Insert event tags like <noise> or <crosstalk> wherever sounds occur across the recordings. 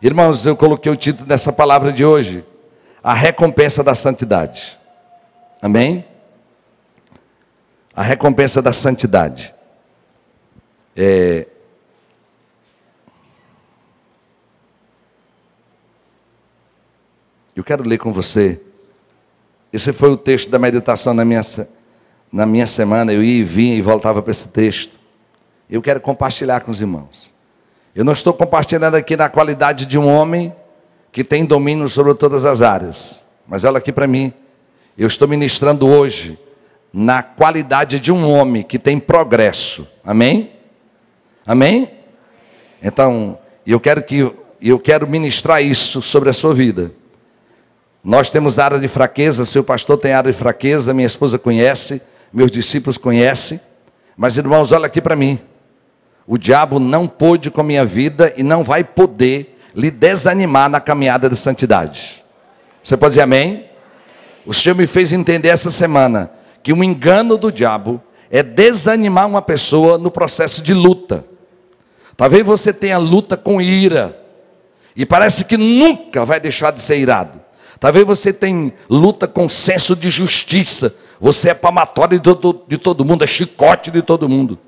Irmãos, eu coloquei o título dessa palavra de hoje: A recompensa da santidade. Amém? A recompensa da santidade. É... Eu quero ler com você. Esse foi o texto da meditação na minha, na minha semana. Eu ia e vinha e voltava para esse texto. Eu quero compartilhar com os irmãos. Eu não estou compartilhando aqui na qualidade de um homem que tem domínio sobre todas as áreas. Mas olha aqui para mim. Eu estou ministrando hoje na qualidade de um homem que tem progresso. Amém? Amém? Então, eu quero que eu quero ministrar isso sobre a sua vida. Nós temos área de fraqueza, seu pastor tem área de fraqueza, minha esposa conhece, meus discípulos conhecem. Mas irmãos, olha aqui para mim. O diabo não pôde com a minha vida e não vai poder lhe desanimar na caminhada da santidade. Você pode dizer amém? O Senhor me fez entender essa semana que o um engano do diabo é desanimar uma pessoa no processo de luta. Talvez você tenha luta com ira e parece que nunca vai deixar de ser irado. Talvez você tenha luta com senso de justiça. Você é palmatório de todo, de todo mundo, é chicote de todo mundo.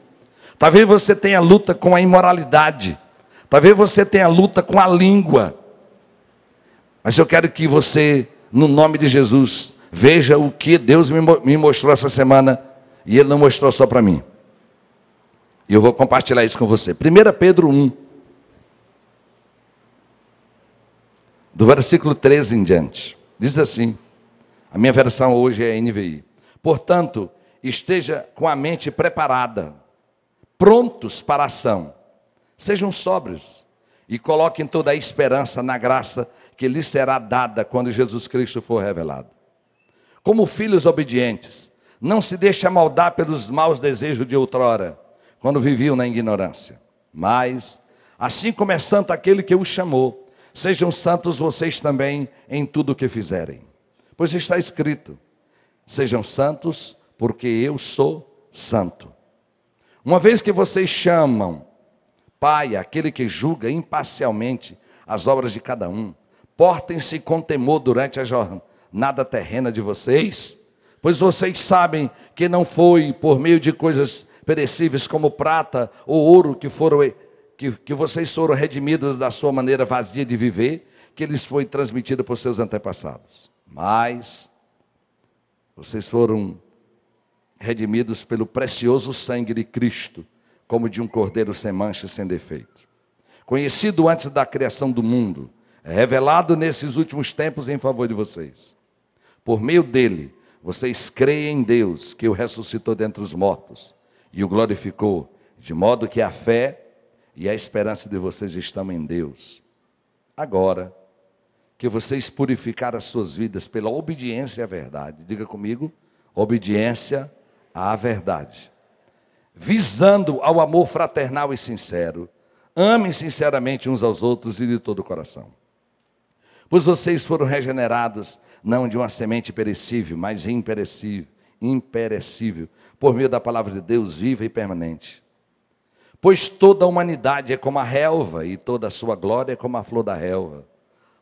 Talvez você tenha luta com a imoralidade. Talvez você tenha luta com a língua. Mas eu quero que você, no nome de Jesus, veja o que Deus me mostrou essa semana e Ele não mostrou só para mim. E eu vou compartilhar isso com você. 1 Pedro 1, do versículo 13 em diante, diz assim: a minha versão hoje é NVI. Portanto, esteja com a mente preparada prontos para a ação. Sejam sóbrios e coloquem toda a esperança na graça que lhes será dada quando Jesus Cristo for revelado. Como filhos obedientes, não se deixe amaldar pelos maus desejos de outrora, quando viviam na ignorância. Mas, assim como é santo aquele que os chamou, sejam santos vocês também em tudo o que fizerem. Pois está escrito: sejam santos, porque eu sou santo. Uma vez que vocês chamam Pai, aquele que julga imparcialmente as obras de cada um, portem-se com temor durante a jornada terrena de vocês, pois vocês sabem que não foi por meio de coisas perecíveis como prata ou ouro que foram que, que vocês foram redimidos da sua maneira vazia de viver, que lhes foi transmitida por seus antepassados. Mas vocês foram redimidos pelo precioso sangue de Cristo, como de um cordeiro sem mancha e sem defeito. Conhecido antes da criação do mundo, é revelado nesses últimos tempos em favor de vocês. Por meio dele, vocês creem em Deus, que o ressuscitou dentre os mortos e o glorificou, de modo que a fé e a esperança de vocês estão em Deus. Agora, que vocês purificaram as suas vidas pela obediência à verdade. Diga comigo, obediência à verdade, visando ao amor fraternal e sincero. Amem sinceramente uns aos outros e de todo o coração. Pois vocês foram regenerados, não de uma semente perecível, mas imperecível, imperecível, por meio da palavra de Deus viva e permanente. Pois toda a humanidade é como a relva, e toda a sua glória é como a flor da relva.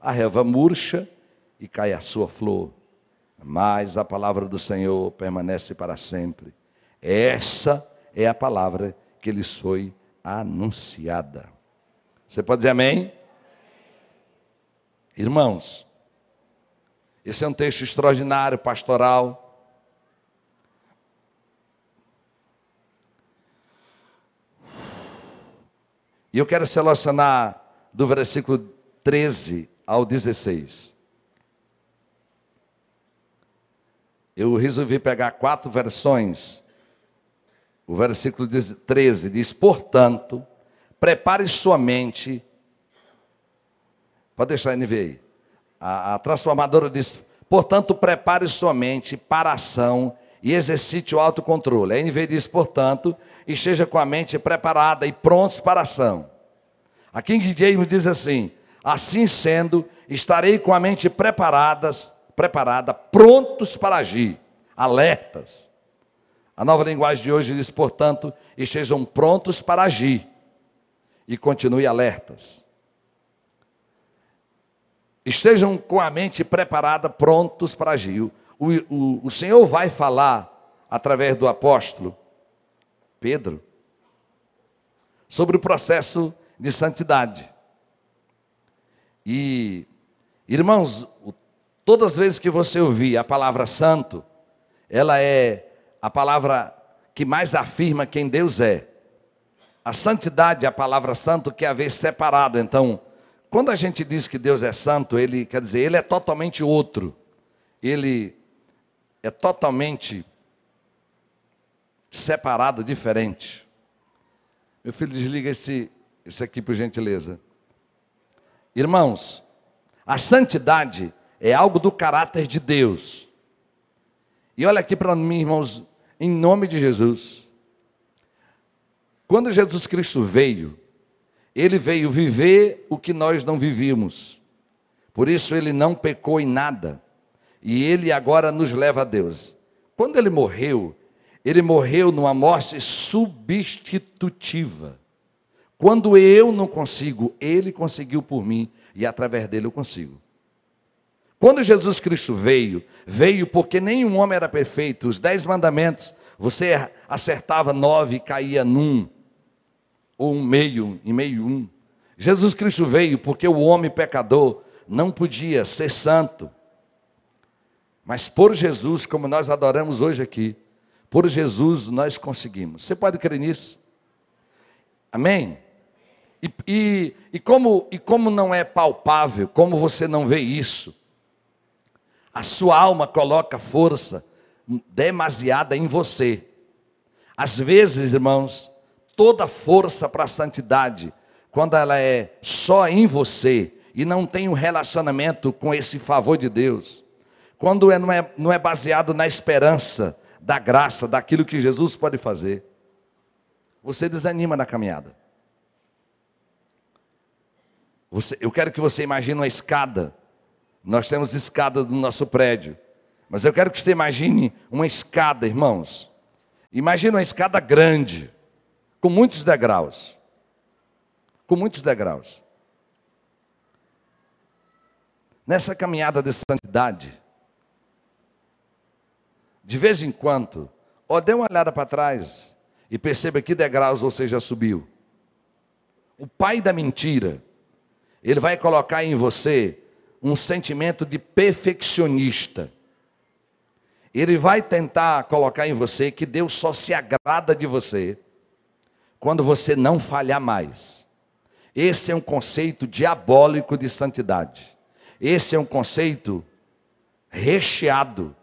A relva murcha e cai a sua flor, mas a palavra do Senhor permanece para sempre. Essa é a palavra que lhes foi anunciada. Você pode dizer amém? Irmãos, esse é um texto extraordinário, pastoral. E eu quero selecionar do versículo 13 ao 16. eu resolvi pegar quatro versões. O versículo 13 diz: Portanto, prepare sua mente. Pode deixar a NVI. A, a transformadora diz: Portanto, prepare sua mente para a ação e exercite o autocontrole. A NVI diz: Portanto, esteja com a mente preparada e prontos para a ação. A King James diz assim: Assim sendo, estarei com a mente preparadas preparada, prontos para agir, alertas. A nova linguagem de hoje diz, portanto, estejam prontos para agir e continue alertas. Estejam com a mente preparada, prontos para agir. O, o, o Senhor vai falar através do apóstolo Pedro sobre o processo de santidade. E, irmãos, o Todas as vezes que você ouvir a palavra santo, ela é a palavra que mais afirma quem Deus é. A santidade, é a palavra santo, quer haver separado. Então, quando a gente diz que Deus é santo, ele quer dizer, ele é totalmente outro. Ele é totalmente separado, diferente. Meu filho, desliga esse, esse aqui, por gentileza. Irmãos, a santidade é algo do caráter de Deus. E olha aqui para mim, irmãos, em nome de Jesus. Quando Jesus Cristo veio, ele veio viver o que nós não vivíamos. Por isso ele não pecou em nada. E ele agora nos leva a Deus. Quando ele morreu, ele morreu numa morte substitutiva. Quando eu não consigo, ele conseguiu por mim e através dele eu consigo. Quando Jesus Cristo veio, veio porque nenhum homem era perfeito. Os dez mandamentos, você acertava nove e caía num, ou um meio, e meio um. Jesus Cristo veio porque o homem pecador não podia ser santo. Mas por Jesus, como nós adoramos hoje aqui, por Jesus nós conseguimos. Você pode crer nisso? Amém? E, e, e, como, e como não é palpável, como você não vê isso? A sua alma coloca força demasiada em você. Às vezes, irmãos, toda força para a santidade, quando ela é só em você e não tem um relacionamento com esse favor de Deus, quando é, não, é, não é baseado na esperança da graça, daquilo que Jesus pode fazer, você desanima na caminhada. Você, eu quero que você imagine uma escada nós temos escada do nosso prédio. Mas eu quero que você imagine uma escada, irmãos. Imagina uma escada grande, com muitos degraus. Com muitos degraus. Nessa caminhada de santidade, de vez em quando, ó, dê uma olhada para trás e perceba que degraus você já subiu. O pai da mentira, ele vai colocar em você um sentimento de perfeccionista. Ele vai tentar colocar em você que Deus só se agrada de você quando você não falhar mais. Esse é um conceito diabólico de santidade. Esse é um conceito recheado,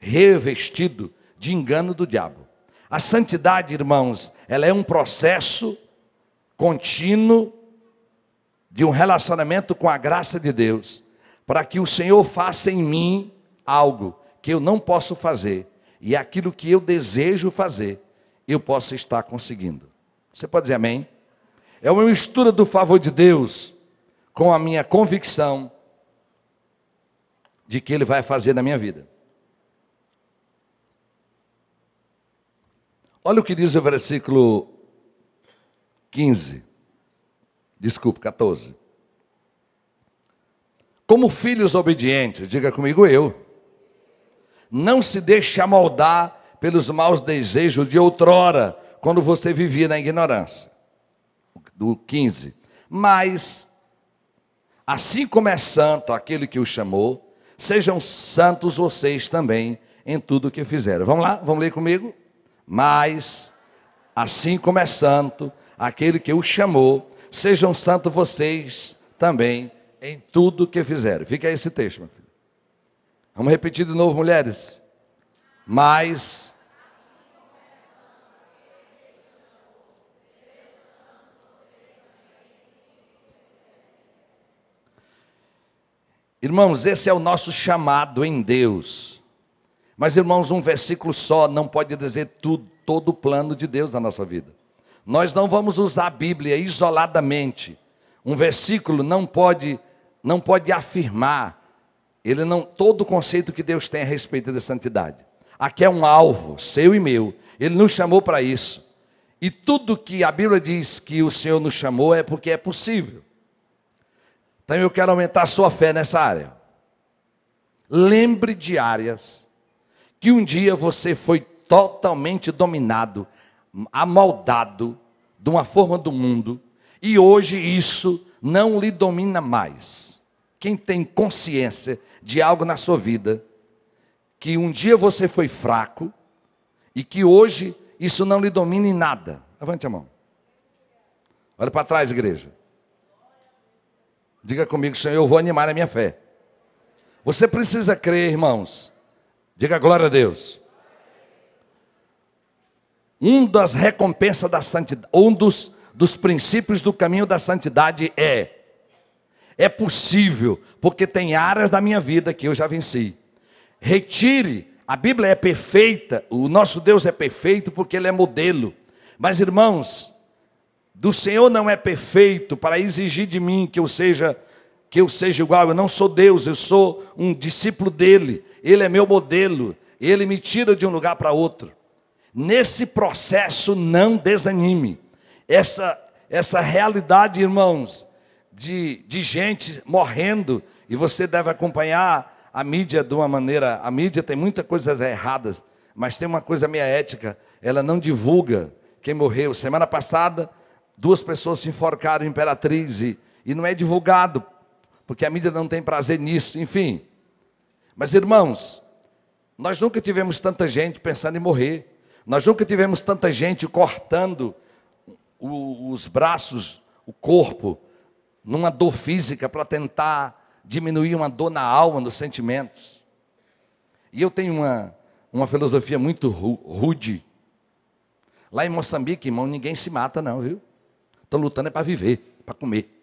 revestido de engano do diabo. A santidade, irmãos, ela é um processo contínuo de um relacionamento com a graça de Deus, para que o Senhor faça em mim algo que eu não posso fazer e aquilo que eu desejo fazer, eu possa estar conseguindo. Você pode dizer amém? É uma mistura do favor de Deus com a minha convicção de que Ele vai fazer na minha vida. Olha o que diz o versículo 15. Desculpe, 14. Como filhos obedientes, diga comigo eu. Não se deixe amoldar pelos maus desejos de outrora, quando você vivia na ignorância. Do 15. Mas, assim como é santo aquele que o chamou, sejam santos vocês também em tudo o que fizeram. Vamos lá? Vamos ler comigo? Mas, assim como é santo aquele que o chamou, sejam santos vocês também em tudo que fizerem. Fica esse texto, meu filho. Vamos repetir de novo, mulheres. Mas Irmãos, esse é o nosso chamado em Deus. Mas irmãos, um versículo só não pode dizer tudo, todo o plano de Deus na nossa vida. Nós não vamos usar a Bíblia isoladamente. Um versículo não pode não pode afirmar ele não todo o conceito que Deus tem a respeito da santidade. Aqui é um alvo seu e meu. Ele nos chamou para isso. E tudo que a Bíblia diz que o Senhor nos chamou é porque é possível. Então eu quero aumentar a sua fé nessa área. Lembre de áreas que um dia você foi totalmente dominado amoldado de uma forma do mundo e hoje isso não lhe domina mais. Quem tem consciência de algo na sua vida, que um dia você foi fraco e que hoje isso não lhe domina em nada, levante a mão. Olha para trás, igreja. Diga comigo, Senhor, eu vou animar a minha fé. Você precisa crer, irmãos. Diga glória a Deus. Um das recompensas da santidade, um dos, dos princípios do caminho da santidade é: é possível, porque tem áreas da minha vida que eu já venci. Retire, a Bíblia é perfeita, o nosso Deus é perfeito porque ele é modelo. Mas irmãos, do Senhor não é perfeito para exigir de mim que eu seja que eu seja igual, eu não sou Deus, eu sou um discípulo dele. Ele é meu modelo, ele me tira de um lugar para outro. Nesse processo, não desanime. Essa, essa realidade, irmãos, de, de gente morrendo, e você deve acompanhar a mídia de uma maneira. A mídia tem muitas coisas erradas, mas tem uma coisa meia ética: ela não divulga quem morreu. Semana passada, duas pessoas se enforcaram em Imperatriz e, e não é divulgado, porque a mídia não tem prazer nisso, enfim. Mas irmãos, nós nunca tivemos tanta gente pensando em morrer. Nós nunca tivemos tanta gente cortando o, os braços, o corpo, numa dor física para tentar diminuir uma dor na alma, nos sentimentos. E eu tenho uma, uma filosofia muito rude. Lá em Moçambique, irmão, ninguém se mata, não, viu? Estão lutando é para viver, para comer.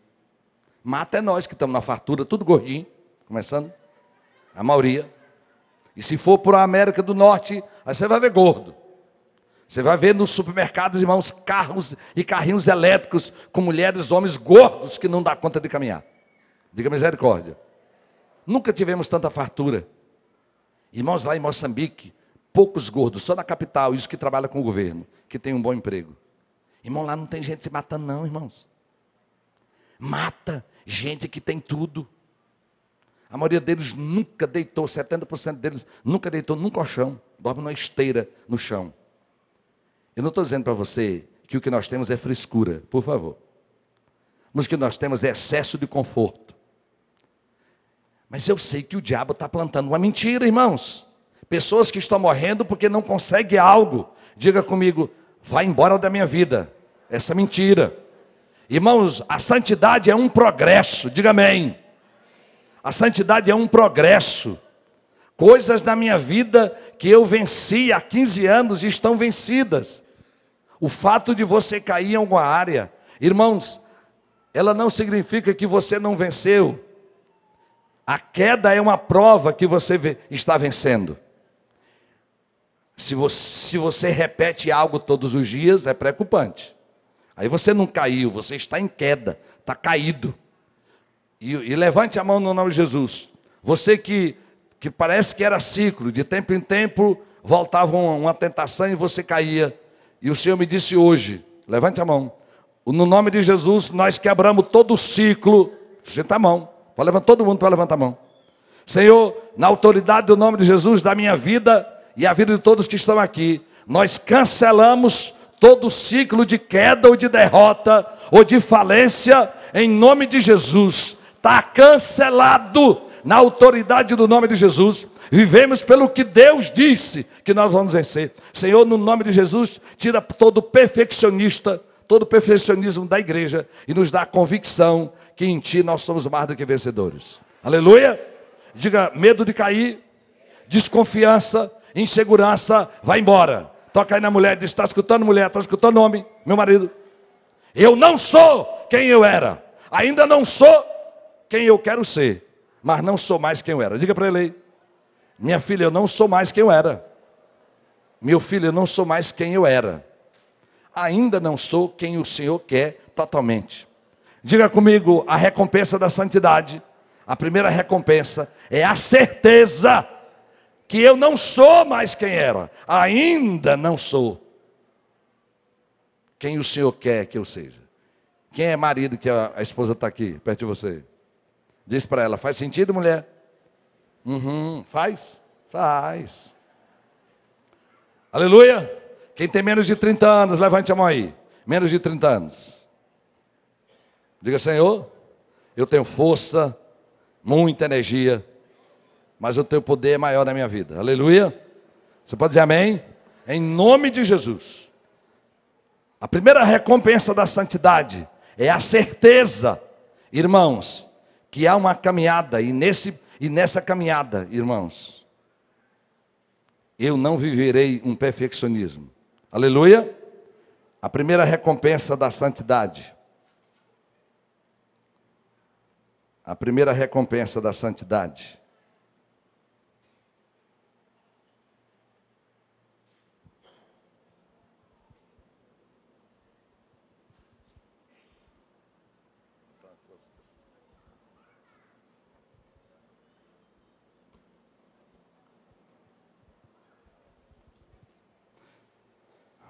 Mata é nós que estamos na fartura, tudo gordinho, começando, a maioria. E se for para a América do Norte, aí você vai ver gordo. Você vai ver nos supermercados, irmãos, carros e carrinhos elétricos com mulheres, homens gordos que não dá conta de caminhar. Diga misericórdia. Nunca tivemos tanta fartura. Irmãos, lá em Moçambique, poucos gordos, só na capital, e os que trabalham com o governo, que tem um bom emprego. Irmão, lá não tem gente se matando, não, irmãos. Mata gente que tem tudo. A maioria deles nunca deitou, 70% deles nunca deitou num colchão, dorme numa esteira no chão. Eu não estou dizendo para você que o que nós temos é frescura, por favor. Mas o que nós temos é excesso de conforto. Mas eu sei que o diabo está plantando uma mentira, irmãos. Pessoas que estão morrendo porque não conseguem algo. Diga comigo, vai embora da minha vida. Essa mentira. Irmãos, a santidade é um progresso. Diga amém. A santidade é um progresso. Coisas na minha vida que eu venci há 15 anos e estão vencidas. O fato de você cair em alguma área, irmãos, ela não significa que você não venceu. A queda é uma prova que você está vencendo. Se você, se você repete algo todos os dias, é preocupante. Aí você não caiu, você está em queda, está caído. E, e levante a mão no nome de Jesus. Você que, que parece que era ciclo, de tempo em tempo voltava uma, uma tentação e você caía e o Senhor me disse hoje: levante a mão. No nome de Jesus, nós quebramos todo o ciclo. Senta a mão. Pode levantar todo mundo para levantar a mão. Senhor, na autoridade do nome de Jesus, da minha vida e a vida de todos que estão aqui, nós cancelamos todo o ciclo de queda ou de derrota ou de falência em nome de Jesus. Está cancelado na autoridade do nome de Jesus, vivemos pelo que Deus disse que nós vamos vencer. Senhor, no nome de Jesus, tira todo perfeccionista, todo perfeccionismo da igreja e nos dá a convicção que em Ti nós somos mais do que vencedores. Aleluia! Diga medo de cair, desconfiança, insegurança, vai embora. Toca aí na mulher, diz: está escutando mulher, está escutando homem, meu marido. Eu não sou quem eu era, ainda não sou quem eu quero ser, mas não sou mais quem eu era. Diga para ele aí. Minha filha, eu não sou mais quem eu era. Meu filho, eu não sou mais quem eu era. Ainda não sou quem o Senhor quer totalmente. Diga comigo, a recompensa da santidade. A primeira recompensa é a certeza que eu não sou mais quem era. Ainda não sou quem o Senhor quer que eu seja. Quem é marido que a, esposa está aqui, perto de você? Diz para ela: faz sentido, mulher? Uhum, faz? Faz. Aleluia! Quem tem menos de 30 anos, levante a mão aí. Menos de 30 anos. Diga, Senhor, eu tenho força, muita energia, mas o teu poder é maior na minha vida. Aleluia! Você pode dizer amém? Em nome de Jesus. A primeira recompensa da santidade é a certeza, irmãos, que há uma caminhada, e, nesse, e nessa caminhada, irmãos, eu não viverei um perfeccionismo. Aleluia! A primeira recompensa da santidade. A primeira recompensa da santidade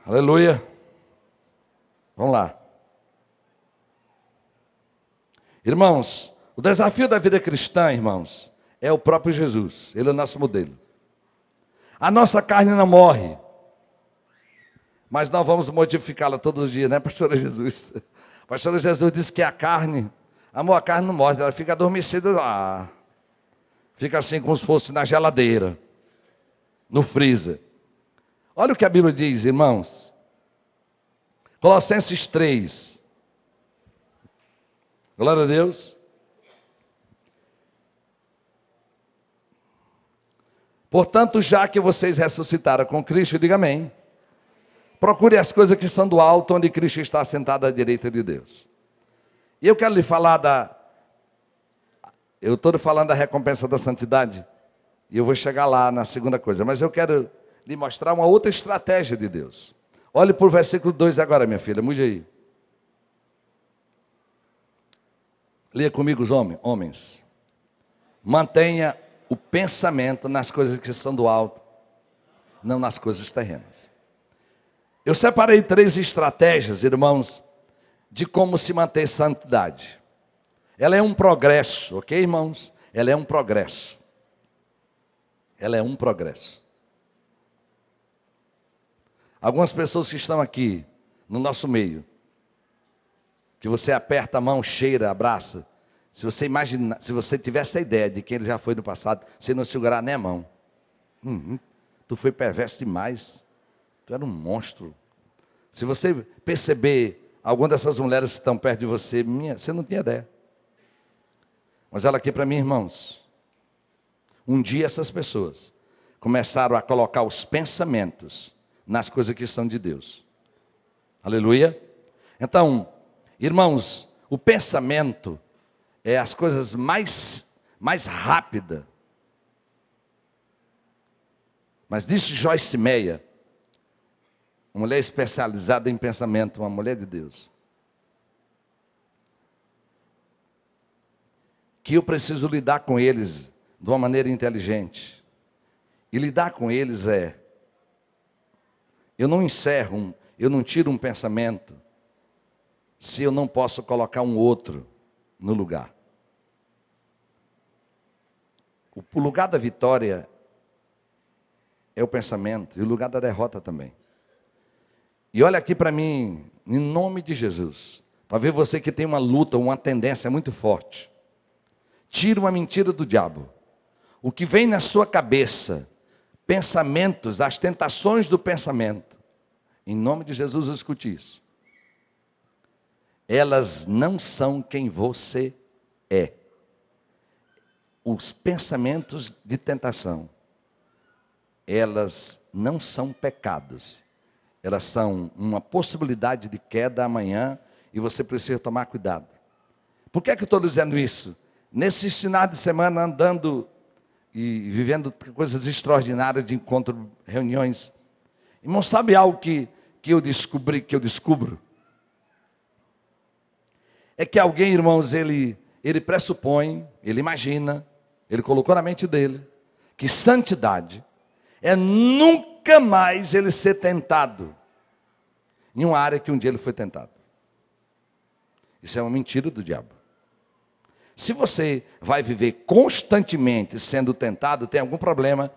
Aleluia. Vamos lá. Irmãos, o desafio da vida cristã, irmãos, é o próprio Jesus. Ele é o nosso modelo. A nossa carne não morre, mas nós vamos modificá-la todos os dias, né, pastora Jesus? <laughs> Pastor pastora Jesus disse que a carne, amor, a carne não morre, ela fica adormecida lá. Fica assim como se fosse na geladeira, no freezer. Olha o que a Bíblia diz, irmãos. Colossenses 3. Glória a Deus. Portanto, já que vocês ressuscitaram com Cristo, diga amém. Procure as coisas que são do alto, onde Cristo está sentado à direita de Deus. E eu quero lhe falar da. Eu estou falando da recompensa da santidade. E eu vou chegar lá na segunda coisa. Mas eu quero lhe mostrar uma outra estratégia de Deus. Olhe para o versículo 2 agora, minha filha, mude aí. Leia comigo os homens. homens. Mantenha o pensamento nas coisas que são do alto, não nas coisas terrenas. Eu separei três estratégias, irmãos, de como se manter santidade. Ela é um progresso, ok, irmãos? Ela é um progresso. Ela é um progresso. Algumas pessoas que estão aqui, no nosso meio, que você aperta a mão, cheira, abraça. Se você se você tivesse a ideia de quem ele já foi no passado, você não segurar nem a mão. Uhum. Tu foi perverso demais. Tu era um monstro. Se você perceber alguma dessas mulheres que estão perto de você, minha, você não tinha ideia. Mas ela aqui para mim, irmãos. Um dia essas pessoas começaram a colocar os pensamentos nas coisas que são de Deus. Aleluia? Então, irmãos, o pensamento é as coisas mais mais rápida. Mas disse Joyce Meia, uma mulher especializada em pensamento, uma mulher de Deus, que eu preciso lidar com eles de uma maneira inteligente. E lidar com eles é eu não encerro, um, eu não tiro um pensamento se eu não posso colocar um outro no lugar. O lugar da vitória é o pensamento e o lugar da derrota também. E olha aqui para mim, em nome de Jesus. Talvez você que tem uma luta, uma tendência muito forte. Tira uma mentira do diabo. O que vem na sua cabeça pensamentos, as tentações do pensamento. Em nome de Jesus, escute isso. Elas não são quem você é. Os pensamentos de tentação, elas não são pecados. Elas são uma possibilidade de queda amanhã e você precisa tomar cuidado. Por que, é que eu estou dizendo isso? Nesse final de semana, andando e vivendo coisas extraordinárias de encontro, reuniões. Irmão, sabe algo que, que eu descobri, que eu descubro? É que alguém, irmãos, ele, ele pressupõe, ele imagina, ele colocou na mente dele, que santidade é nunca mais ele ser tentado em uma área que um dia ele foi tentado. Isso é uma mentira do diabo. Se você vai viver constantemente sendo tentado, tem algum problema,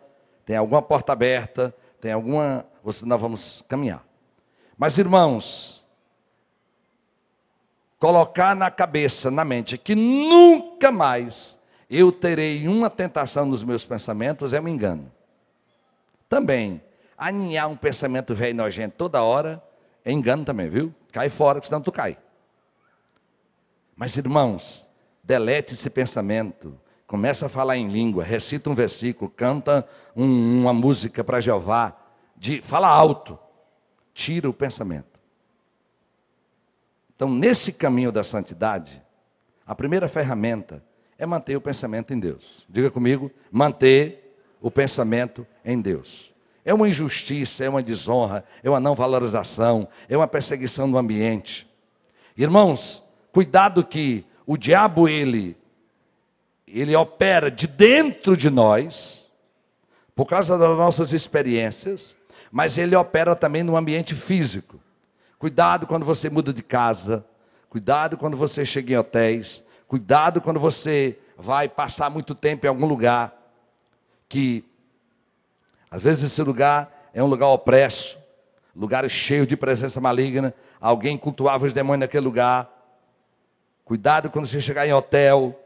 tem alguma porta aberta, tem alguma. Você, nós vamos caminhar. Mas, irmãos, colocar na cabeça, na mente, que nunca mais eu terei uma tentação nos meus pensamentos é um engano. Também, aninhar um pensamento velho e nojento toda hora é engano também, viu? Cai fora, senão tu cai. Mas, irmãos, Delete esse pensamento. Começa a falar em língua, recita um versículo, canta um, uma música para Jeová, de, fala alto. Tira o pensamento. Então, nesse caminho da santidade, a primeira ferramenta é manter o pensamento em Deus. Diga comigo, manter o pensamento em Deus. É uma injustiça, é uma desonra, é uma não valorização, é uma perseguição do ambiente. Irmãos, cuidado que o diabo, ele, ele opera de dentro de nós, por causa das nossas experiências, mas ele opera também no ambiente físico. Cuidado quando você muda de casa, cuidado quando você chega em hotéis, cuidado quando você vai passar muito tempo em algum lugar que às vezes esse lugar é um lugar opresso, lugar cheio de presença maligna, alguém cultuava os demônios naquele lugar, Cuidado quando você chegar em hotel,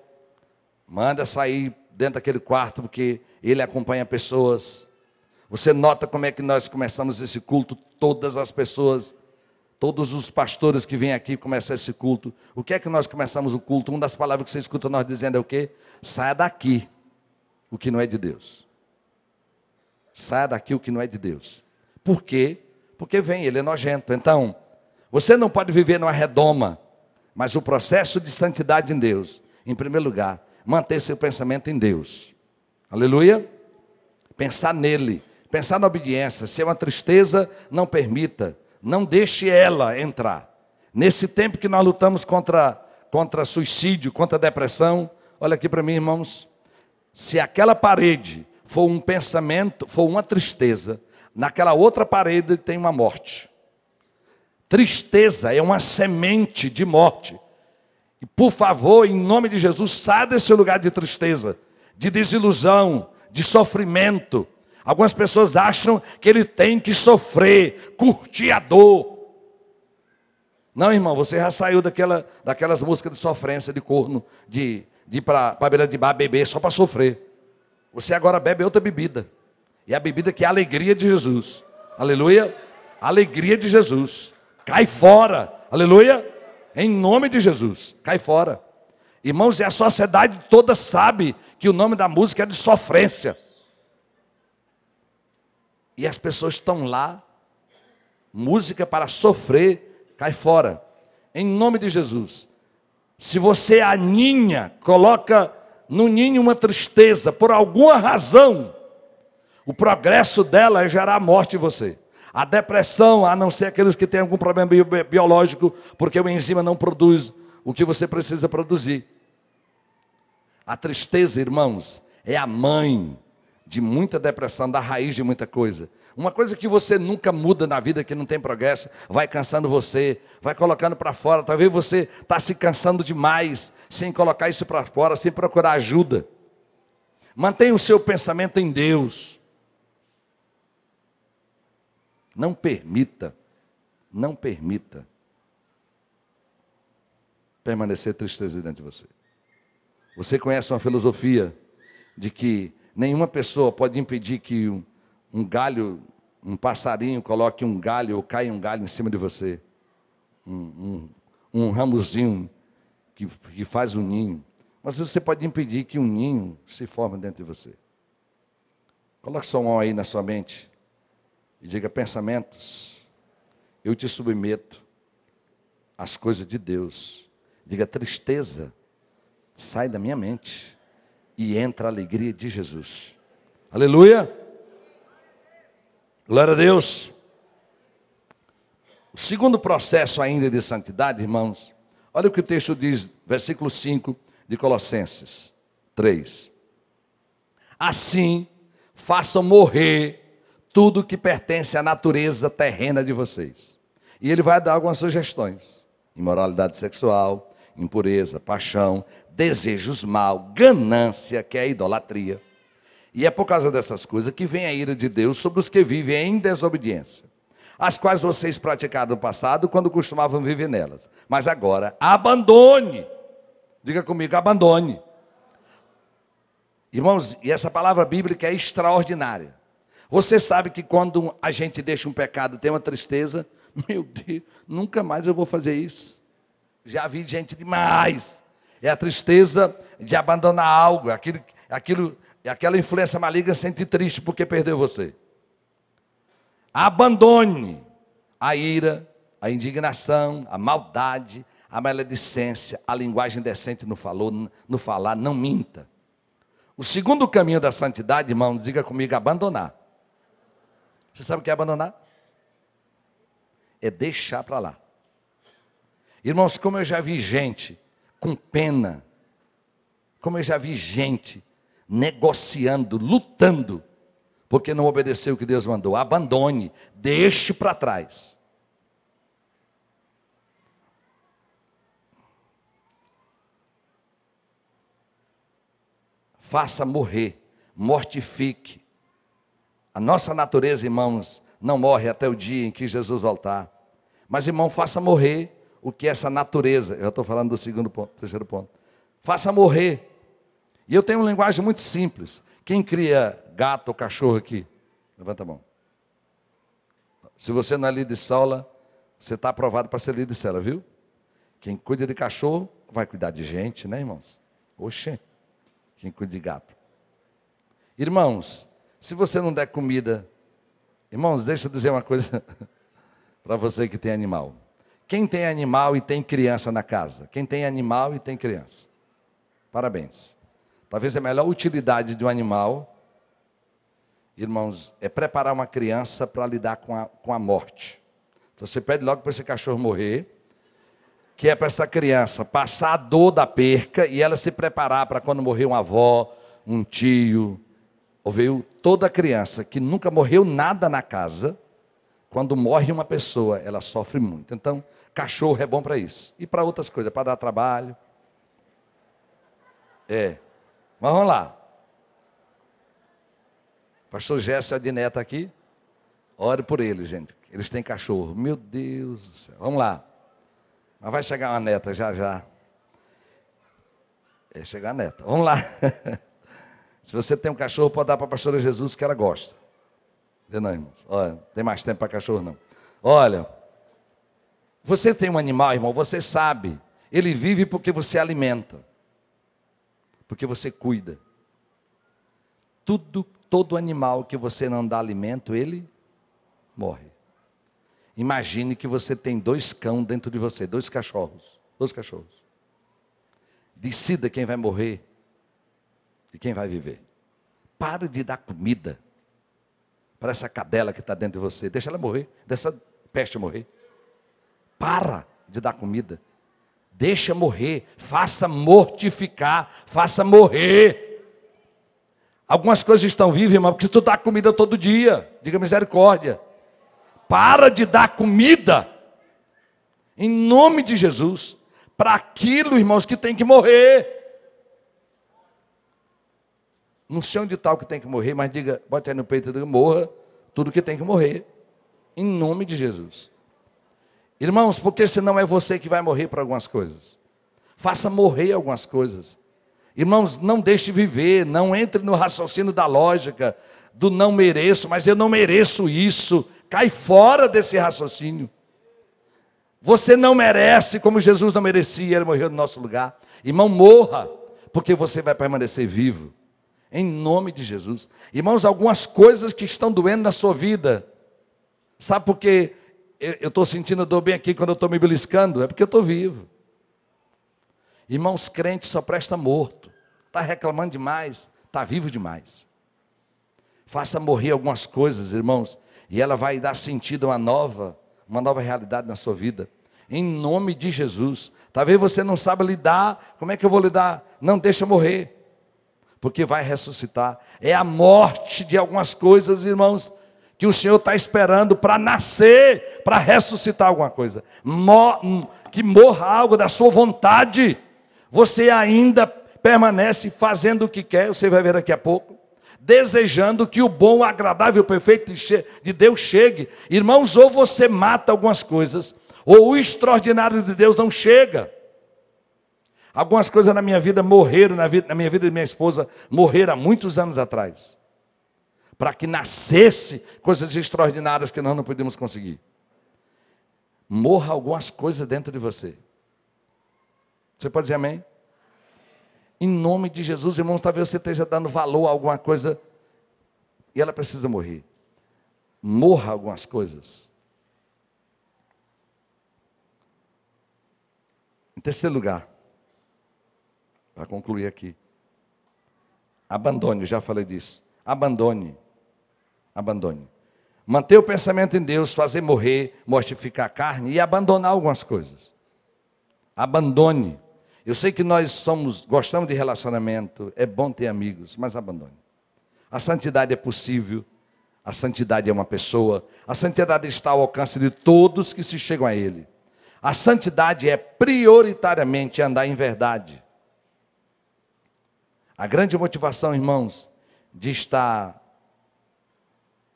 manda sair dentro daquele quarto, porque ele acompanha pessoas. Você nota como é que nós começamos esse culto, todas as pessoas, todos os pastores que vêm aqui começam esse culto. O que é que nós começamos o culto? Uma das palavras que você escuta nós dizendo é o quê? Saia daqui o que não é de Deus. Saia daqui o que não é de Deus. Por quê? Porque vem, ele é nojento. Então, você não pode viver numa redoma mas o processo de santidade em Deus, em primeiro lugar, manter seu pensamento em Deus. Aleluia? Pensar nele, pensar na obediência. Se é uma tristeza, não permita, não deixe ela entrar. Nesse tempo que nós lutamos contra, contra suicídio, contra depressão, olha aqui para mim, irmãos. Se aquela parede for um pensamento, for uma tristeza, naquela outra parede tem uma morte. Tristeza é uma semente de morte. E por favor, em nome de Jesus, saia desse lugar de tristeza, de desilusão, de sofrimento. Algumas pessoas acham que ele tem que sofrer, curtir a dor. Não, irmão, você já saiu daquela, daquelas músicas de sofrência, de corno, de, de ir para a beira de bar beber só para sofrer. Você agora bebe outra bebida. E a bebida que é a alegria de Jesus. Aleluia? alegria de Jesus. Cai fora. Aleluia. Em nome de Jesus. Cai fora. Irmãos, e a sociedade toda sabe que o nome da música é de sofrência. E as pessoas estão lá, música para sofrer, cai fora. Em nome de Jesus. Se você é aninha, coloca no ninho uma tristeza, por alguma razão, o progresso dela é gerar morte em você. A depressão, a não ser aqueles que têm algum problema biológico, porque o enzima não produz o que você precisa produzir. A tristeza, irmãos, é a mãe de muita depressão, da raiz de muita coisa. Uma coisa que você nunca muda na vida, que não tem progresso, vai cansando você, vai colocando para fora. Talvez você está se cansando demais, sem colocar isso para fora, sem procurar ajuda. Mantenha o seu pensamento em Deus. Não permita, não permita permanecer tristeza dentro de você. Você conhece uma filosofia de que nenhuma pessoa pode impedir que um, um galho, um passarinho coloque um galho ou caia um galho em cima de você. Um, um, um ramozinho que, que faz um ninho. Mas você pode impedir que um ninho se forme dentro de você. Coloque sua mão aí na sua mente. E diga: pensamentos, eu te submeto às coisas de Deus. Diga: tristeza, sai da minha mente e entra a alegria de Jesus. Aleluia! Glória a Deus! O segundo processo ainda de santidade, irmãos, olha o que o texto diz, versículo 5 de Colossenses 3. Assim, façam morrer tudo que pertence à natureza terrena de vocês. E ele vai dar algumas sugestões: imoralidade sexual, impureza, paixão, desejos mal, ganância, que é a idolatria. E é por causa dessas coisas que vem a ira de Deus sobre os que vivem em desobediência, as quais vocês praticaram no passado quando costumavam viver nelas. Mas agora, abandone. Diga comigo, abandone. Irmãos, e essa palavra bíblica é extraordinária. Você sabe que quando a gente deixa um pecado, tem uma tristeza, <laughs> meu Deus, nunca mais eu vou fazer isso. Já vi gente demais. É a tristeza de abandonar algo, aquilo, aquilo, aquela influência maligna sente triste porque perdeu você. Abandone a ira, a indignação, a maldade, a maledicência, a linguagem decente no, falou, no falar, não minta. O segundo caminho da santidade, irmão, diga comigo, abandonar. Você sabe o que é abandonar? É deixar para lá. Irmãos, como eu já vi gente com pena, como eu já vi gente negociando, lutando, porque não obedeceu o que Deus mandou. Abandone, deixe para trás. Faça morrer, mortifique, a nossa natureza, irmãos, não morre até o dia em que Jesus voltar. Mas, irmão, faça morrer o que essa natureza, eu estou falando do segundo ponto, terceiro ponto. Faça morrer. E eu tenho uma linguagem muito simples. Quem cria gato ou cachorro aqui? Levanta a mão. Se você não é líder de sola, você está aprovado para ser líder de cela, viu? Quem cuida de cachorro vai cuidar de gente, né, irmãos? Oxê. Quem cuida de gato. Irmãos, se você não der comida, irmãos, deixa eu dizer uma coisa <laughs> para você que tem animal. Quem tem animal e tem criança na casa? Quem tem animal e tem criança? Parabéns. Talvez é a melhor utilidade de um animal, irmãos, é preparar uma criança para lidar com a, com a morte. Então você pede logo para esse cachorro morrer, que é para essa criança passar a dor da perca e ela se preparar para quando morrer uma avó, um tio, veio toda criança que nunca morreu nada na casa, quando morre uma pessoa, ela sofre muito. Então, cachorro é bom para isso. E para outras coisas, para dar trabalho. É. Mas vamos lá. Pastor Gerson de neta aqui. Ore por eles, gente. Eles têm cachorro. Meu Deus do céu. Vamos lá. Mas vai chegar uma neta já já. É chegar a neta. Vamos lá. <laughs> Se você tem um cachorro, pode dar para a pastora Jesus, que ela gosta. Entendeu, irmãos? Olha, tem mais tempo para cachorro, não. Olha, você tem um animal, irmão, você sabe. Ele vive porque você alimenta. Porque você cuida. Tudo, todo animal que você não dá alimento, ele morre. Imagine que você tem dois cão dentro de você, dois cachorros, dois cachorros. Decida quem vai morrer de quem vai viver. Pare de dar comida para essa cadela que está dentro de você. Deixa ela morrer, deixa peste morrer. Para de dar comida. Deixa morrer, faça mortificar, faça morrer. Algumas coisas estão vivas, irmão, porque tu dá comida todo dia. Diga misericórdia. Para de dar comida. Em nome de Jesus. Para aquilo, irmãos, que tem que morrer. Não sei onde está o que tem que morrer, mas diga, bota aí no peito e diga, morra tudo que tem que morrer, em nome de Jesus. Irmãos, porque senão é você que vai morrer para algumas coisas. Faça morrer algumas coisas. Irmãos, não deixe viver, não entre no raciocínio da lógica, do não mereço, mas eu não mereço isso. Cai fora desse raciocínio. Você não merece como Jesus não merecia, ele morreu no nosso lugar. Irmão, morra, porque você vai permanecer vivo em nome de Jesus. Irmãos, algumas coisas que estão doendo na sua vida, sabe por que eu estou sentindo dor bem aqui quando eu estou me beliscando? É porque eu estou vivo. Irmãos, crente só presta morto, está reclamando demais, está vivo demais. Faça morrer algumas coisas, irmãos, e ela vai dar sentido a uma nova, uma nova realidade na sua vida. Em nome de Jesus. Talvez você não saiba lidar. Como é que eu vou lidar? Não deixa morrer porque vai ressuscitar. É a morte de algumas coisas, irmãos, que o Senhor está esperando para nascer, para ressuscitar alguma coisa. Mor hum, que morra algo da sua vontade. Você ainda permanece fazendo o que quer, você vai ver daqui a pouco. Desejando que o bom, agradável, perfeito de Deus chegue. Irmãos, ou você mata algumas coisas, ou o extraordinário de Deus não chega. Algumas coisas na minha vida morreram, na, vida, na minha vida de minha esposa, morreram há muitos anos atrás. Para que nascesse coisas extraordinárias que nós não podemos conseguir. Morra algumas coisas dentro de você. Você pode dizer amém? Em nome de Jesus, irmãos, talvez você esteja dando valor a alguma coisa e ela precisa morrer. Morra algumas coisas. Em terceiro lugar, para concluir aqui. Abandone, já falei disso. Abandone. Abandone. Manter o pensamento em Deus, fazer morrer, mortificar a carne e abandonar algumas coisas. Abandone. Eu sei que nós somos, gostamos de relacionamento, é bom ter amigos, mas abandone. A santidade é possível, a santidade é uma pessoa, a santidade está ao alcance de todos que se chegam a Ele. A santidade é prioritariamente andar em verdade. A grande motivação, irmãos, de estar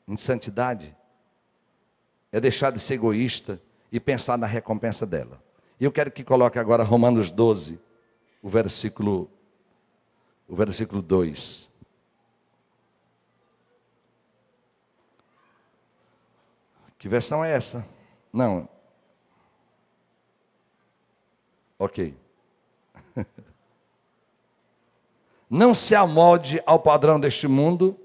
em santidade é deixar de ser egoísta e pensar na recompensa dela. E eu quero que coloque agora Romanos 12, o versículo o versículo 2. Que versão é essa? Não. OK. <laughs> Não se amolde ao padrão deste mundo,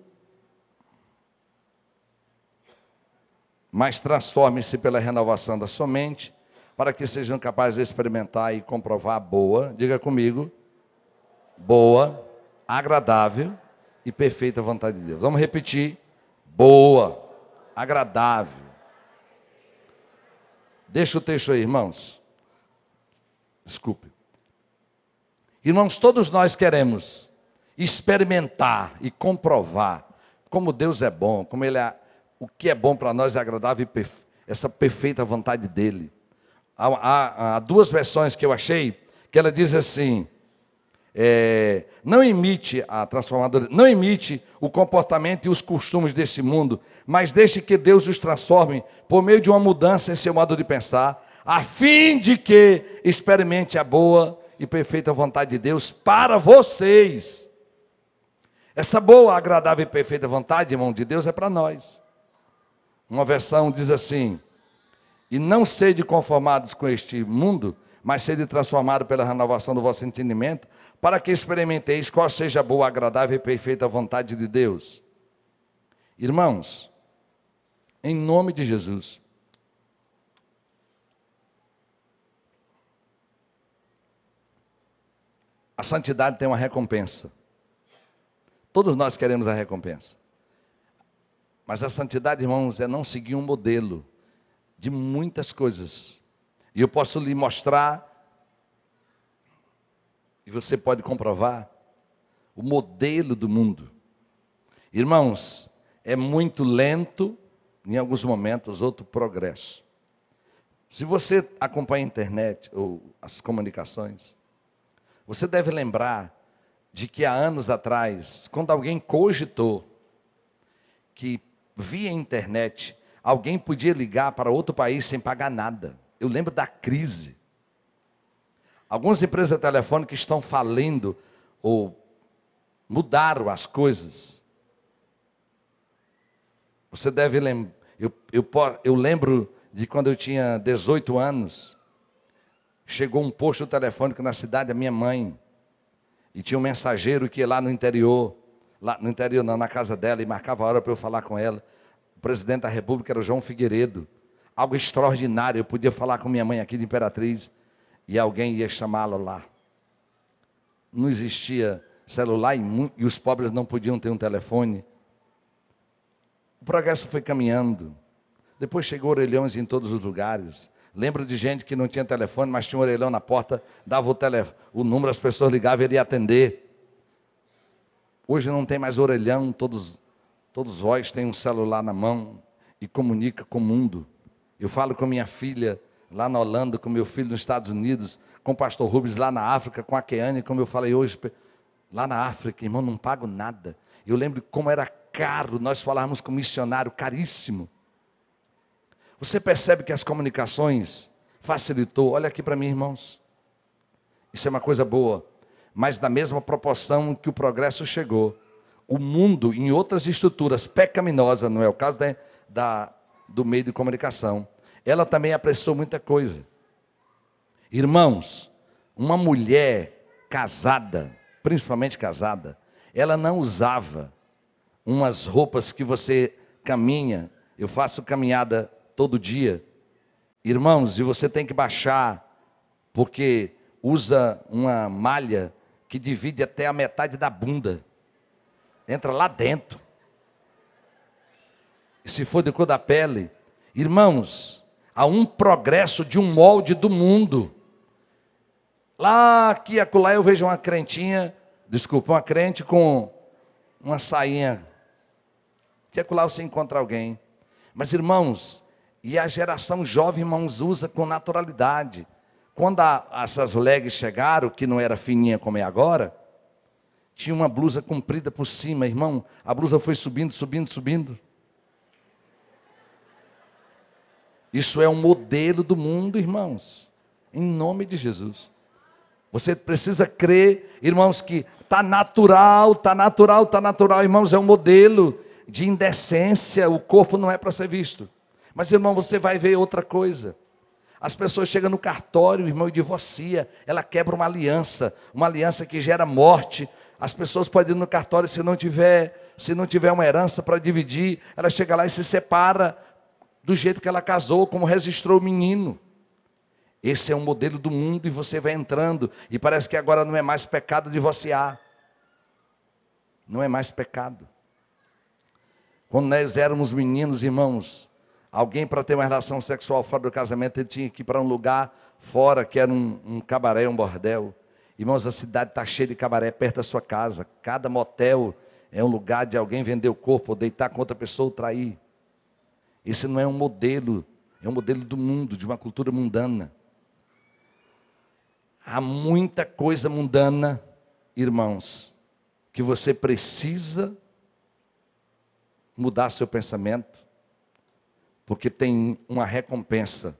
mas transforme-se pela renovação da sua mente, para que sejam capazes de experimentar e comprovar boa, diga comigo, boa, agradável e perfeita vontade de Deus. Vamos repetir: boa, agradável. Deixa o texto aí, irmãos. Desculpe. Irmãos, todos nós queremos experimentar e comprovar como Deus é bom, como Ele é, o que é bom para nós é agradável e perfe, essa perfeita vontade dEle. Há, há, há, duas versões que eu achei, que ela diz assim, é, não imite a transformadora, não imite o comportamento e os costumes desse mundo, mas deixe que Deus os transforme por meio de uma mudança em seu modo de pensar, a fim de que experimente a boa e perfeita vontade de Deus para vocês. Essa boa, agradável e perfeita vontade, irmão de Deus, é para nós. Uma versão diz assim: E não sede conformados com este mundo, mas sede transformado pela renovação do vosso entendimento, para que experimenteis qual seja a boa, agradável e perfeita vontade de Deus. Irmãos, em nome de Jesus, a santidade tem uma recompensa. Todos nós queremos a recompensa. Mas a santidade, irmãos, é não seguir um modelo de muitas coisas. E eu posso lhe mostrar, e você pode comprovar, o modelo do mundo. Irmãos, é muito lento, em alguns momentos, outro progresso. Se você acompanha a internet ou as comunicações, você deve lembrar de que há anos atrás, quando alguém cogitou que via internet alguém podia ligar para outro país sem pagar nada. Eu lembro da crise. Algumas empresas telefônicas estão falindo ou mudaram as coisas. Você deve lembrar. Eu, eu, eu lembro de quando eu tinha 18 anos, chegou um posto telefônico na cidade da minha mãe. E tinha um mensageiro que ia lá no interior, lá no interior não, na casa dela, e marcava a hora para eu falar com ela. O presidente da República era o João Figueiredo. Algo extraordinário, eu podia falar com minha mãe aqui de Imperatriz, e alguém ia chamá-la lá. Não existia celular e, e os pobres não podiam ter um telefone. O progresso foi caminhando. Depois chegou orelhões em todos os lugares. Lembro de gente que não tinha telefone, mas tinha um orelhão na porta, dava o, o número, as pessoas ligavam e ele ia atender. Hoje não tem mais orelhão, todos, todos vós têm um celular na mão e comunica com o mundo. Eu falo com minha filha lá na Holanda, com meu filho nos Estados Unidos, com o pastor Rubens lá na África, com a Keane, como eu falei hoje, lá na África, irmão, não pago nada. Eu lembro como era caro nós falarmos com missionário, caríssimo. Você percebe que as comunicações facilitou. Olha aqui para mim, irmãos. Isso é uma coisa boa. Mas na mesma proporção que o progresso chegou, o mundo em outras estruturas pecaminosas, não é o caso da, né, da do meio de comunicação, ela também apressou muita coisa. Irmãos, uma mulher casada, principalmente casada, ela não usava umas roupas que você caminha. Eu faço caminhada todo dia. Irmãos, e você tem que baixar, porque usa uma malha que divide até a metade da bunda. Entra lá dentro. E se for de cor da pele, irmãos, há um progresso de um molde do mundo. Lá aqui acolá eu vejo uma crentinha, desculpa, uma crente com uma sainha. Que acolá você encontra alguém. Mas irmãos, e a geração jovem, irmãos, usa com naturalidade. Quando a, essas legs chegaram, que não era fininha como é agora, tinha uma blusa comprida por cima, irmão. A blusa foi subindo, subindo, subindo. Isso é um modelo do mundo, irmãos. Em nome de Jesus. Você precisa crer, irmãos, que tá natural, tá natural, tá natural, irmãos, é um modelo de indecência, o corpo não é para ser visto. Mas, irmão, você vai ver outra coisa. As pessoas chegam no cartório, irmão, e divorcia. Ela quebra uma aliança, uma aliança que gera morte. As pessoas podem ir no cartório se não tiver, se não tiver uma herança para dividir, ela chega lá e se separa do jeito que ela casou, como registrou o menino. Esse é um modelo do mundo e você vai entrando e parece que agora não é mais pecado divorciar. Não é mais pecado. Quando nós éramos meninos, irmãos, alguém para ter uma relação sexual fora do casamento, ele tinha que ir para um lugar fora, que era um, um cabaré, um bordel. Irmãos, a cidade está cheia de cabaré perto da sua casa. Cada motel é um lugar de alguém vender o corpo, ou deitar com outra pessoa ou trair. Esse não é um modelo, é um modelo do mundo, de uma cultura mundana. Há muita coisa mundana, irmãos, que você precisa mudar seu pensamento, porque tem uma recompensa.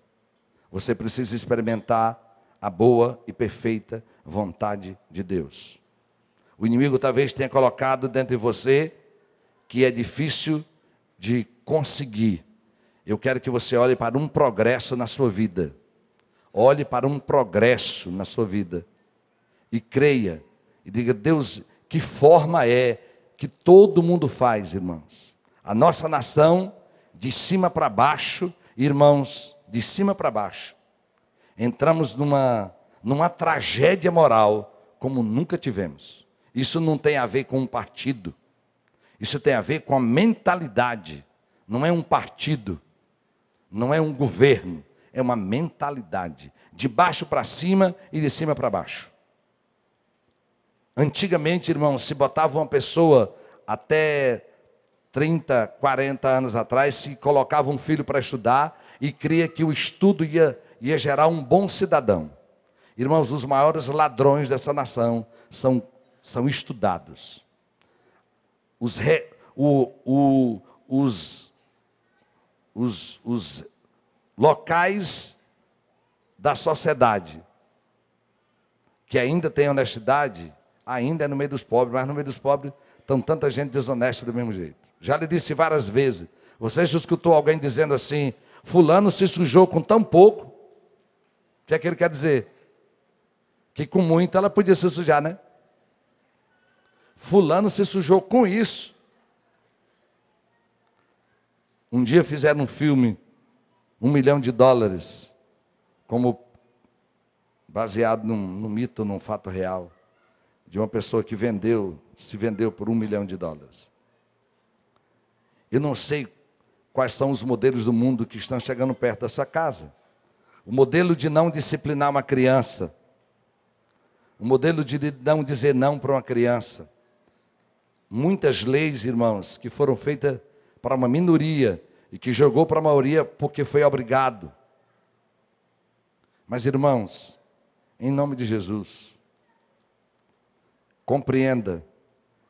Você precisa experimentar a boa e perfeita vontade de Deus. O inimigo talvez tenha colocado dentro de você que é difícil de conseguir. Eu quero que você olhe para um progresso na sua vida. Olhe para um progresso na sua vida. E creia. E diga, Deus, que forma é que todo mundo faz, irmãos? A nossa nação de cima para baixo, irmãos, de cima para baixo. Entramos numa, numa tragédia moral como nunca tivemos. Isso não tem a ver com um partido, isso tem a ver com a mentalidade. Não é um partido, não é um governo, é uma mentalidade. De baixo para cima e de cima para baixo. Antigamente, irmãos, se botava uma pessoa até 30, 40 anos atrás, se colocava um filho para estudar e cria que o estudo ia, ia gerar um bom cidadão. Irmãos, os maiores ladrões dessa nação são, são estudados. Os, re, o, o, os, os, os locais da sociedade que ainda tem honestidade, ainda é no meio dos pobres, mas no meio dos pobres estão tanta gente desonesta do mesmo jeito. Já lhe disse várias vezes. Você já escutou alguém dizendo assim: Fulano se sujou com tão pouco. O que é que ele quer dizer? Que com muito ela podia se sujar, né? Fulano se sujou com isso. Um dia fizeram um filme, um milhão de dólares, como baseado num, num mito, num fato real, de uma pessoa que vendeu, se vendeu por um milhão de dólares. Eu não sei quais são os modelos do mundo que estão chegando perto da sua casa. O modelo de não disciplinar uma criança. O modelo de não dizer não para uma criança. Muitas leis, irmãos, que foram feitas para uma minoria e que jogou para a maioria porque foi obrigado. Mas, irmãos, em nome de Jesus, compreenda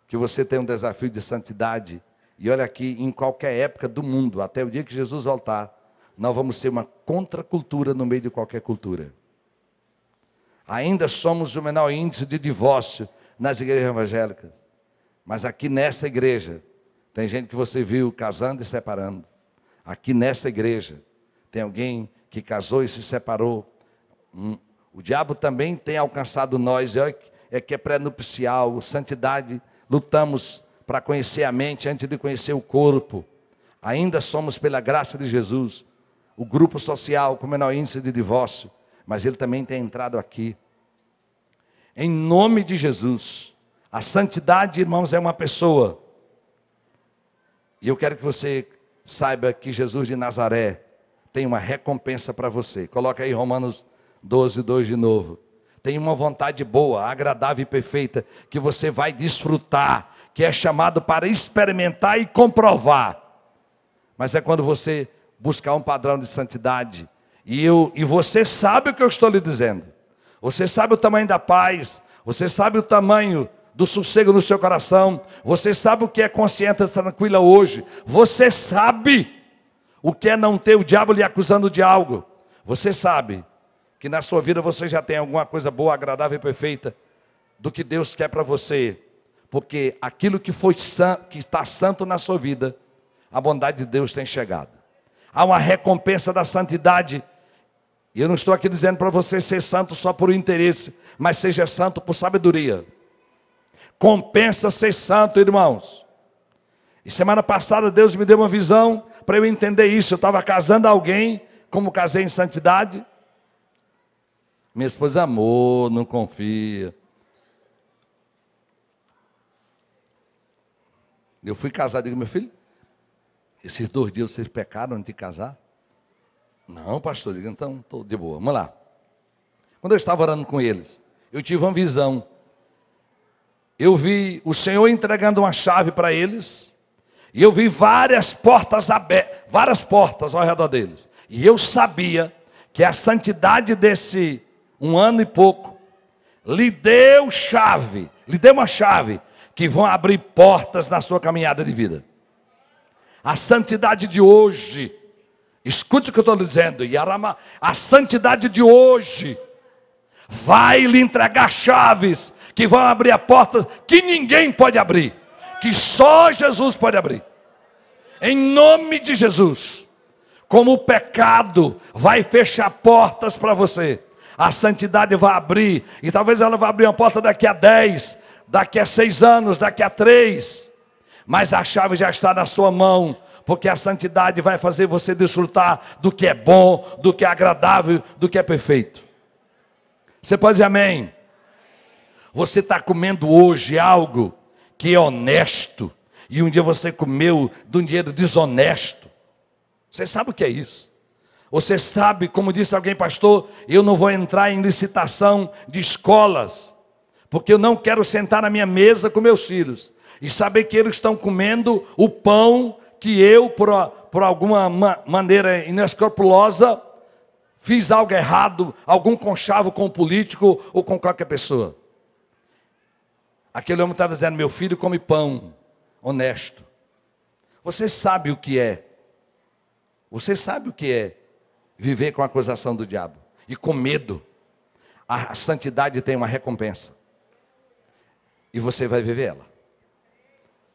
que você tem um desafio de santidade e olha aqui, em qualquer época do mundo, até o dia que Jesus voltar, nós vamos ser uma contracultura no meio de qualquer cultura. Ainda somos o menor índice de divórcio nas igrejas evangélicas. Mas aqui nessa igreja, tem gente que você viu casando e separando. Aqui nessa igreja, tem alguém que casou e se separou. Hum, o diabo também tem alcançado nós, é que é, é pré-nupcial, santidade, lutamos para conhecer a mente antes de conhecer o corpo. Ainda somos, pela graça de Jesus, o grupo social com menor é índice de divórcio, mas ele também tem entrado aqui. Em nome de Jesus, a santidade, irmãos, é uma pessoa. E eu quero que você saiba que Jesus de Nazaré tem uma recompensa para você. Coloca aí Romanos 12, 2 de novo. Tem uma vontade boa, agradável e perfeita, que você vai desfrutar que é chamado para experimentar e comprovar. Mas é quando você buscar um padrão de santidade. E, eu, e você sabe o que eu estou lhe dizendo. Você sabe o tamanho da paz. Você sabe o tamanho do sossego no seu coração. Você sabe o que é consciência tranquila hoje. Você sabe o que é não ter o diabo lhe acusando de algo. Você sabe que na sua vida você já tem alguma coisa boa, agradável e perfeita do que Deus quer para você porque aquilo que foi santo, que está santo na sua vida, a bondade de Deus tem chegado. Há uma recompensa da santidade. E eu não estou aqui dizendo para você ser santo só por interesse, mas seja santo por sabedoria. Compensa ser santo, irmãos. E semana passada Deus me deu uma visão para eu entender isso. Eu estava casando alguém, como casei em santidade. Minha esposa, amor, não confia. Eu fui casado, digo, meu filho, esses dois dias vocês pecaram antes de casar? Não, pastor, eu digo, então estou de boa, vamos lá. Quando eu estava orando com eles, eu tive uma visão. Eu vi o Senhor entregando uma chave para eles, e eu vi várias portas abertas, várias portas ao redor deles. E eu sabia que a santidade desse um ano e pouco lhe deu chave, lhe deu uma chave que vão abrir portas na sua caminhada de vida. A santidade de hoje, escute o que eu estou dizendo, Yarama, a santidade de hoje vai lhe entregar chaves que vão abrir a porta que ninguém pode abrir, que só Jesus pode abrir. Em nome de Jesus, como o pecado vai fechar portas para você, a santidade vai abrir, e talvez ela vá abrir uma porta daqui a 10, daqui a seis anos, daqui a três, mas a chave já está na sua mão, porque a santidade vai fazer você desfrutar do que é bom, do que é agradável, do que é perfeito. Você pode dizer amém? Você está comendo hoje algo que é honesto, e um dia você comeu de um dinheiro desonesto. Você sabe o que é isso? Você sabe, como disse alguém, pastor, eu não vou entrar em licitação de escolas porque eu não quero sentar à minha mesa com meus filhos e saber que eles estão comendo o pão que eu, por, por alguma maneira inescrupulosa, fiz algo errado, algum conchavo com o político ou com qualquer pessoa. Aquele homem estava tá dizendo: Meu filho come pão honesto. Você sabe o que é. Você sabe o que é viver com a acusação do diabo e com medo. A santidade tem uma recompensa e você vai viver ela.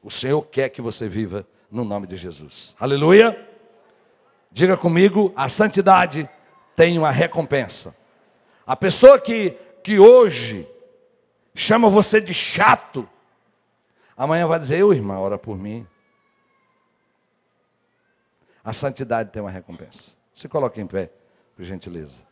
O Senhor quer que você viva no nome de Jesus. Aleluia! Diga comigo, a santidade tem uma recompensa. A pessoa que, que hoje chama você de chato, amanhã vai dizer, eu irmã, ora por mim. A santidade tem uma recompensa. Se coloque em pé, por gentileza.